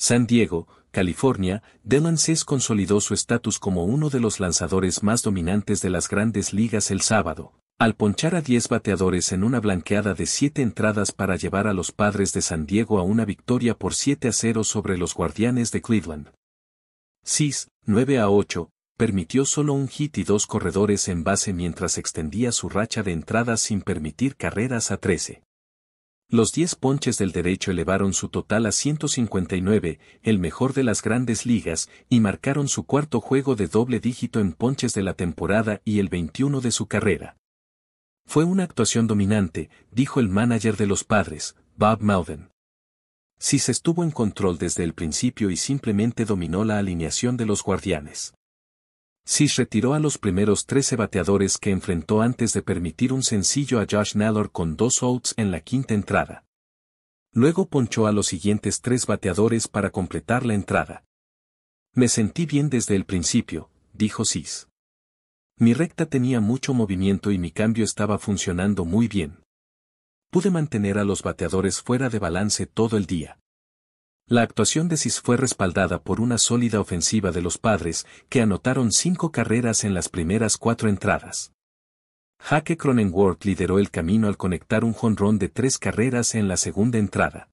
San Diego, California, Dylan consolidó su estatus como uno de los lanzadores más dominantes de las grandes ligas el sábado, al ponchar a 10 bateadores en una blanqueada de 7 entradas para llevar a los padres de San Diego a una victoria por 7 a 0 sobre los guardianes de Cleveland. Cis, 9 a 8, permitió solo un hit y dos corredores en base mientras extendía su racha de entradas sin permitir carreras a 13. Los 10 ponches del derecho elevaron su total a 159, el mejor de las grandes ligas, y marcaron su cuarto juego de doble dígito en ponches de la temporada y el 21 de su carrera. Fue una actuación dominante, dijo el manager de los padres, Bob Malden. Si se estuvo en control desde el principio y simplemente dominó la alineación de los guardianes. Sis retiró a los primeros trece bateadores que enfrentó antes de permitir un sencillo a Josh Naylor con dos outs en la quinta entrada. Luego ponchó a los siguientes tres bateadores para completar la entrada. Me sentí bien desde el principio, dijo Sis. Mi recta tenía mucho movimiento y mi cambio estaba funcionando muy bien. Pude mantener a los bateadores fuera de balance todo el día. La actuación de Cis fue respaldada por una sólida ofensiva de los padres, que anotaron cinco carreras en las primeras cuatro entradas. Jaque Cronenworth lideró el camino al conectar un jonrón de tres carreras en la segunda entrada.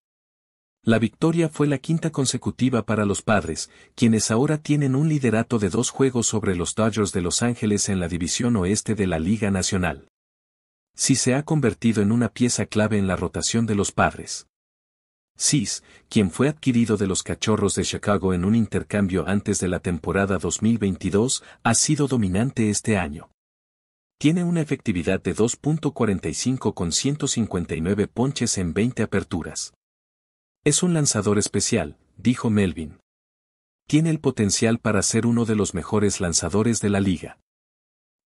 La victoria fue la quinta consecutiva para los padres, quienes ahora tienen un liderato de dos juegos sobre los Dodgers de Los Ángeles en la división oeste de la Liga Nacional. Si se ha convertido en una pieza clave en la rotación de los padres. Sis, quien fue adquirido de los Cachorros de Chicago en un intercambio antes de la temporada 2022, ha sido dominante este año. Tiene una efectividad de 2.45 con 159 ponches en 20 aperturas. Es un lanzador especial, dijo Melvin. Tiene el potencial para ser uno de los mejores lanzadores de la liga.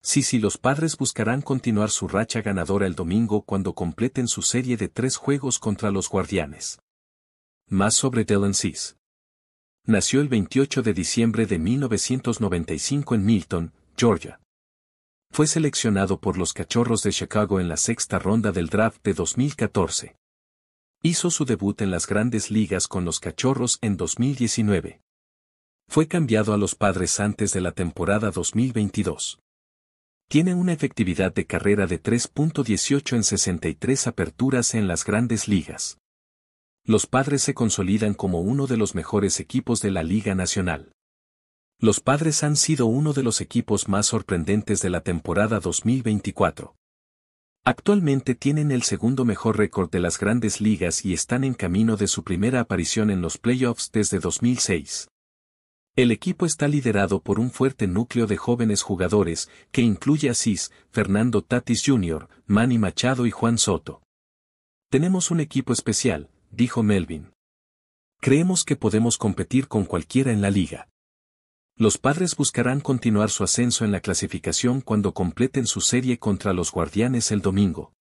Sí, y los padres buscarán continuar su racha ganadora el domingo cuando completen su serie de tres juegos contra los guardianes. Más sobre Dylan Cease. Nació el 28 de diciembre de 1995 en Milton, Georgia. Fue seleccionado por los Cachorros de Chicago en la sexta ronda del draft de 2014. Hizo su debut en las grandes ligas con los Cachorros en 2019. Fue cambiado a los padres antes de la temporada 2022. Tiene una efectividad de carrera de 3.18 en 63 aperturas en las grandes ligas los padres se consolidan como uno de los mejores equipos de la Liga Nacional. Los padres han sido uno de los equipos más sorprendentes de la temporada 2024. Actualmente tienen el segundo mejor récord de las grandes ligas y están en camino de su primera aparición en los playoffs desde 2006. El equipo está liderado por un fuerte núcleo de jóvenes jugadores, que incluye a Cis, Fernando Tatis Jr., Manny Machado y Juan Soto. Tenemos un equipo especial, dijo Melvin. Creemos que podemos competir con cualquiera en la liga. Los padres buscarán continuar su ascenso en la clasificación cuando completen su serie contra los guardianes el domingo.